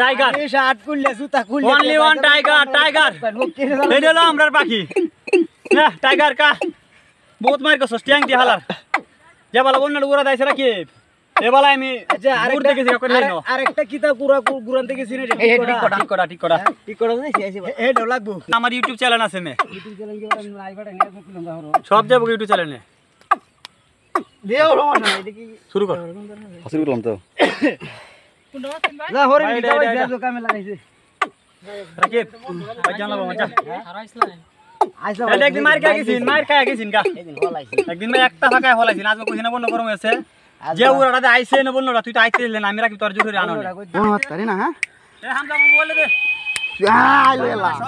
Tiger shirt খুললে জুতা খুললে অনলি ওয়ান টাইগার টাইগার এই আমরার পাখি না হ্যাঁ, টাইগার কা বহুত মার কসস ট্যাং দি হালার যে উড়া এবালা আমি আচ্ছা, আরেকটা গেছি করে নাই আরেকটা কিতা কুরা কুরান থেকে সিনে নাই ডো লাগবো আমার ইউটিউব চ্যানেল আছে মে ইউটিউব চ্যানেল কি আমি লাইভ নিয়ে সব যাব ইউটিউব চ্যানেলে দেও শুরু কর শুরু করলাম তো একদিন মার খায় গেছিন একদিন মার একটা ফাকায় হলাইছিন আজকে কইছিনা বন্ধ করম হয়েছে আচ্ছা। যে উড়াটা আইছে না বললো তুই তো আইতে না আমি রাখি তোর জোরে আনো না হ্যাঁ?